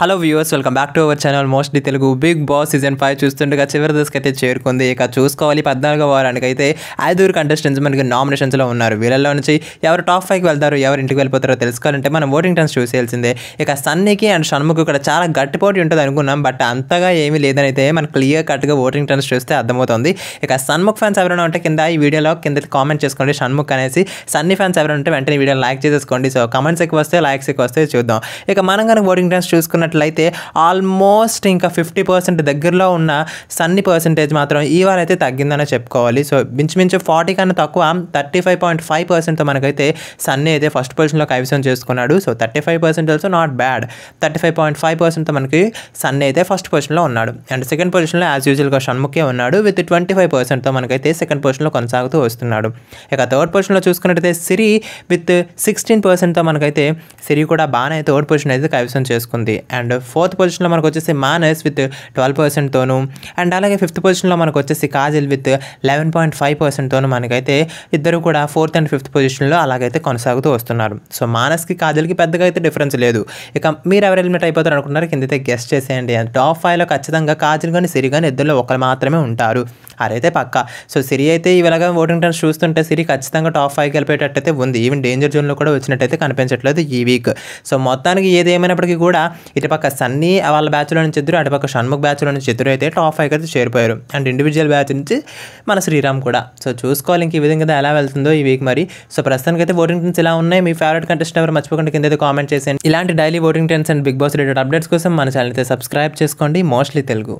hello viewers welcome back to our channel mostly Telugu Bigg Boss season five చూస్తుండగా చివరి అయితే చేరుకుంది ఇక చూసుకోవాలి పద్నాలుగో వారానికి అయితే ఐదుగురు కంటెస్టెంట్స్ మనకి నామినేషన్స్లో ఉన్నారు వీళ్ళలో నుంచి ఎవరు టాప్ ఫైవ్కి వెళ్తారు ఎవరు ఇంటికి వెళ్ళిపోతారో తెలుసుకోవాలంటే మనం ఓటింగ్ టైమ్స్ చూసేయాల్సిందే ఇక సన్నీకి అండ్ షణ్ముఖ్ ఇక్కడ చాలా గట్టిపోటీ ఉంటుంది అనుకున్నాం బట్ అంతగా ఏమీ అయితే మనకు క్లియర్ కట్గా ఓటింగ్ టైమ్స్ చూస్తే అర్థమవుతుంది ఇక సన్ముఖ్ ఫ్యాన్స్ ఎవరైనా ఉంటే కింద ఈ వీడియోలో కింద కామెంట్ చేసుకోండి షణ్ముఖ్ అనేసి సన్నీ ఫ్యాన్స్ ఎవరైనా ఉంటే వెంటనే వీడియో లైక్ చేసేసుకోండి సో కమెంట్స్ ఎక్కువ వస్తే లైక్స్ ఎక్కువ వస్తే చూద్దాం ఇక మనం కనుక ఓటింగ్ టైమ్స్ చూసుకున్న చూసుకున్నట్లయితే ఆల్మోస్ట్ ఇంకా ఫిఫ్టీ పర్సెంట్ దగ్గరలో ఉన్న సన్ని పర్సెంటేజ్ మాత్రం ఈ వారం అయితే తగ్గిందనే చెప్పుకోవాలి సో మించుమించు ఫార్టీ కన్నా తక్కువ థర్టీ ఫైవ్ పాయింట్ ఫైవ్ పర్సెంట్తో మనకైతే సన్నీ అయితే ఫస్ట్ పొజిషన్లో కైవసం చేసుకున్నాడు so thirty five percent also not bad thirty five point five పర్సెంట్తో మనకి సన్నీ అయితే ఫస్ట్ పొజిషన్లో ఉన్నాడు అండ్ సెకండ్ పొజిషన్లో యాజ్ యూజువల్గా షణ్ముఖే ఉన్నాడు విత్ ట్వంటీ ఫైవ్ పర్సెంట్తో మనకైతే సెకండ్ పొజిషన్లో కొనసాగుతూ వస్తున్నాడు ఇక థర్డ్ పొజిషన్లో చూసుకున్నట్టయితే సిరి విత్ సిక్స్టీన్ పర్సెంట్తో మనకైతే సిరి కూడా బాగానే థర్డ్ పొజిషన్ అయితే కైవసం చేసుకుంది అండ్ ఫోర్త్ పొజిషన్లో మనకు వచ్చేసి మానస్ విత్ ట్వెల్వ్ పర్సెంట్తోనూ అండ్ అలాగే ఫిఫ్త్ పొజిషన్లో మనకు వచ్చేసి Kajal with eleven point five పర్సెంట్తోనూ మనకైతే ఇద్దరు కూడా ఫోర్త్ అండ్ ఫిఫ్త్ పొజిషన్లో అలాగైతే కొనసాగుతూ వస్తున్నారు సో మానస్కి కాజల్కి పెద్దగా అయితే డిఫరెన్స్ లేదు ఇక మీరు ఎవరు ఎలిమినేట్ అయిపోతారు అనుకున్నారు కిందైతే గెస్ట్ చేసేయండి టాప్ ఫైవ్లో ఖచ్చితంగా కాజల్ కానీ సిరి కానీ ఇద్దరులో ఒకరు మాత్రమే ఉంటారు అదైతే పక్క సో సిరి అయితే ఇలాగా ఓటింగ్ టర్న్స్ చూస్తుంటే సిరి ఖచ్చితంగా టాప్ ఫైవ్కి అయితే ఉంది ఈవెన్ డేంజర్ జోన్లో కూడా వచ్చినట్టయితే కనిపించట్లేదు ఈ వీక్ సో మొత్తానికి ఏది కూడా ఇటు ఇటుపక్క సన్నీ వాళ్ళ బ్యాచ్లో నుంచి ఇద్దరు అటుపక్క షణ్ముఖ్ బ్యాచ్లో నుంచి ఇద్దరు అయితే టాప్ ఫైవ్ అయితే చేరిపోయారు అండ్ ఇండివిజువల్ బ్యాచ్ నుంచి మన శ్రీరామ్ కూడా సో చూసుకోవాలి ఇంక ఈ విధంగా ఎలా వెళ్తుందో ఈ వీక్ మరి సో ప్రస్తుతానికి అయితే ఓటింగ్ టెన్స్ ఇలా ఉన్నాయి మీ ఫేవరెట్ కంటెస్ట్ ఎవరు మర్చిపోకుండా కింద అయితే కామెంట్ చేసేయండి ఇలాంటి daily voting trends and Bigg Boss related updates కోసం మన ఛానల్ అయితే సబ్స్క్రైబ్ చేసుకోండి మోస్ట్లీ తెలుగు